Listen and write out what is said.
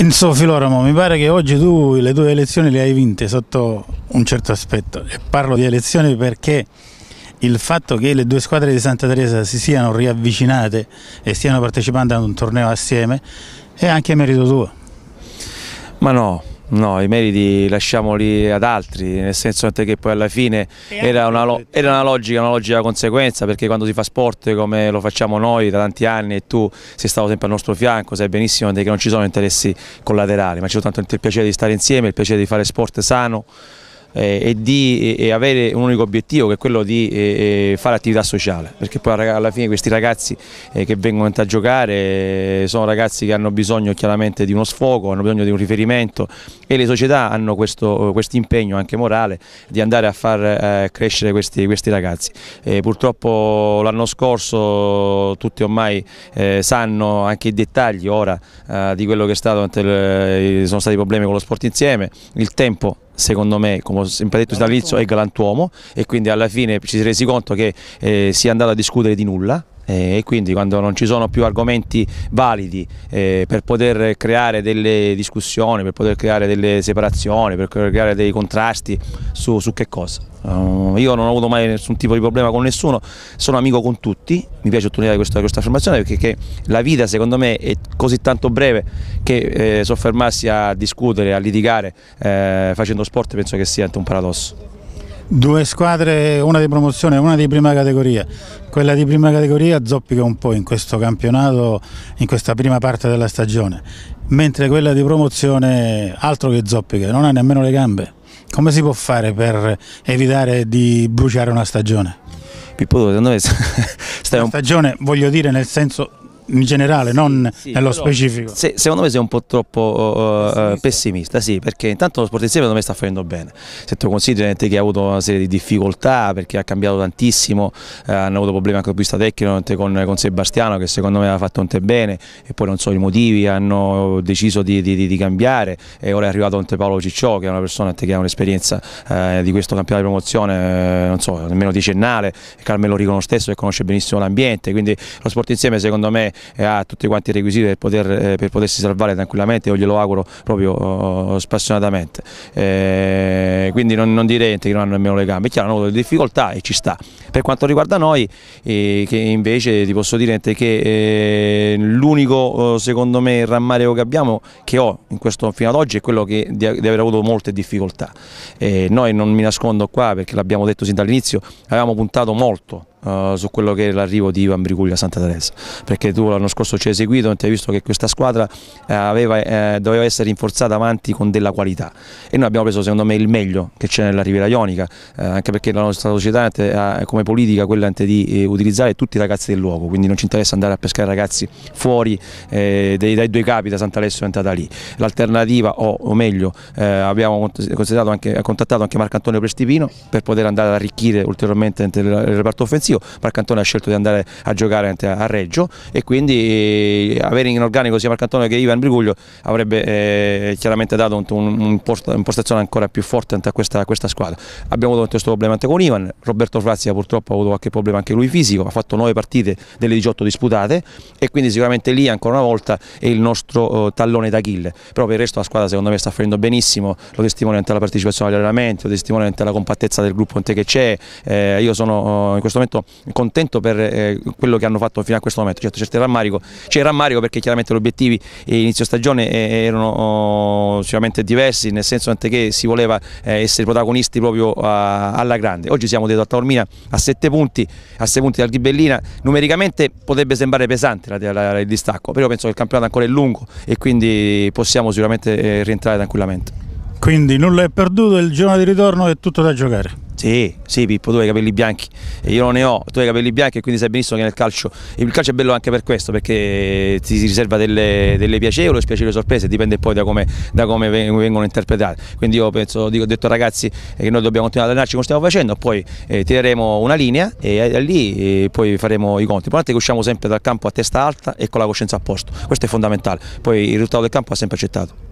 Enzo Filoramo, mi pare che oggi tu le tue elezioni le hai vinte sotto un certo aspetto e parlo di elezioni perché il fatto che le due squadre di Santa Teresa si siano riavvicinate e stiano partecipando ad un torneo assieme è anche merito tuo. Ma no, No, i meriti lasciamoli ad altri, nel senso che poi alla fine era una, era una, logica, una logica conseguenza, perché quando si fa sport come lo facciamo noi da tanti anni e tu sei stato sempre al nostro fianco, sai benissimo che non ci sono interessi collaterali, ma c'è soltanto il piacere di stare insieme, il piacere di fare sport sano, eh, e di e avere un unico obiettivo che è quello di eh, eh fare attività sociale perché poi alla fine questi ragazzi eh, che vengono a giocare eh, sono ragazzi che hanno bisogno chiaramente di uno sfogo, hanno bisogno di un riferimento e le società hanno questo quest impegno anche morale di andare a far eh, crescere questi, questi ragazzi. purtroppo l'anno scorso tutti ormai sanno anche i dettagli ora di quello che è stato, sono stati problemi con lo sport insieme, il tempo secondo me, come ho sempre detto dall'inizio, è galantuomo e quindi alla fine ci si è resi conto che eh, si è andato a discutere di nulla eh, e quindi quando non ci sono più argomenti validi eh, per poter creare delle discussioni, per poter creare delle separazioni, per poter creare dei contrasti su, su che cosa. Eh, io non ho avuto mai nessun tipo di problema con nessuno, sono amico con tutti, mi piace sottolineare questa, questa affermazione perché la vita secondo me è così tanto breve che eh, soffermarsi a discutere, a litigare eh, facendo sport penso che sia un paradosso. Due squadre, una di promozione e una di prima categoria. Quella di prima categoria zoppica un po' in questo campionato, in questa prima parte della stagione, mentre quella di promozione altro che zoppica, non ha nemmeno le gambe. Come si può fare per evitare di bruciare una stagione? Pippo, secondo me stai un... La stagione, voglio dire, nel senso in generale, sì, non sì, nello specifico. Se, secondo me sei un po' troppo uh, oh, pessimista. Oh, eh, eh, pessimista. sì, perché intanto lo sport insieme secondo me sta facendo bene. Se tu consideri che ha avuto una serie di difficoltà perché ha cambiato tantissimo, eh, hanno avuto problemi anche dal punto di vista tecnico con, con, Sebastiano che secondo me aveva fatto un te bene e poi non so i motivi, hanno deciso di, di, di cambiare e ora è arrivato con te Paolo Cicciò che è una persona che ha un'esperienza eh, di questo campionato di promozione, eh, non so, nemmeno decennale, Carmelo Ricono stesso che conosce benissimo l'ambiente, quindi lo sport insieme secondo me ha tutti quanti i requisiti per, poter, eh, per, potersi salvare tranquillamente, io glielo auguro proprio oh, spassionatamente. Eh, quindi non, non direi che non hanno nemmeno le gambe, è chiaro, hanno avuto delle difficoltà e ci sta. Per quanto riguarda noi, eh, che invece ti posso dire che eh, l'unico oh, secondo me rammarico che abbiamo, che ho questo, fino ad oggi, è quello di, di, aver avuto molte difficoltà. Eh, noi non mi nascondo qua perché l'abbiamo detto sin dall'inizio, avevamo puntato molto eh, su quello che è l'arrivo di Ivan Bricuglia a Santa Teresa perché tu l'anno scorso ci hai seguito e ti hai visto che questa squadra eh, aveva, eh, doveva essere rinforzata avanti con della qualità e noi abbiamo preso secondo me il meglio che c'è nella Riviera Ionica eh, anche perché la nostra società ha eh, come politica quella di eh, utilizzare tutti i ragazzi del luogo quindi non ci interessa andare a pescare ragazzi fuori dai, dai, due capi da Santa Sant'Alessio è andata lì l'alternativa o, o, meglio abbiamo anche, contattato anche Marco Antonio Prestipino per poter andare ad arricchire ulteriormente il reparto offensivo Marzio, Marcantone ha scelto di andare a giocare a Reggio e quindi eh, avere in organico sia Marcantone che Ivan Briguglio avrebbe eh, chiaramente dato un'impostazione ancora più forte a questa, a questa squadra. Abbiamo avuto questo problema anche con Ivan, Roberto Frazia purtroppo ha avuto qualche problema anche lui fisico, ha fatto 9 partite delle 18 disputate e quindi sicuramente lì ancora una volta è il nostro eh, tallone d'Achille, però per il resto la squadra secondo me sta facendo benissimo, lo testimonia anche la partecipazione agli allenamenti, lo testimonia anche la compattezza del gruppo che c'è, eh, io sono oh, in questo momento molto contento per eh, quello che hanno fatto fino a questo momento, certo c'è il rammarico, c'è il rammarico perché chiaramente gli obiettivi inizio stagione eh, erano oh, sicuramente diversi, nel senso che si voleva eh, essere protagonisti proprio a, alla grande, oggi siamo dietro a Taormina a 7 punti, a 6 punti dal Ghibellina, numericamente potrebbe sembrare pesante la, la, il distacco, però penso che il campionato ancora è lungo e quindi possiamo sicuramente eh, rientrare tranquillamente. Quindi nulla è perduto, il giorno di ritorno è tutto da giocare. Sì, sì Pippo, tu hai i capelli bianchi e io non ne ho, tu hai i capelli bianchi e quindi sai benissimo che nel calcio, il calcio è bello anche per questo perché ti si riserva delle, delle piacevoli o spiacevoli sorprese, dipende poi da come, da come, vengono interpretate. Quindi io penso, dico, ho detto ai ragazzi eh, che noi dobbiamo continuare ad allenarci come stiamo facendo, poi eh, tireremo una linea e eh, da lì e eh, poi faremo i conti. L'importante è che usciamo sempre dal campo a testa alta e con la coscienza a posto, questo è fondamentale, poi il risultato del campo ha sempre accettato.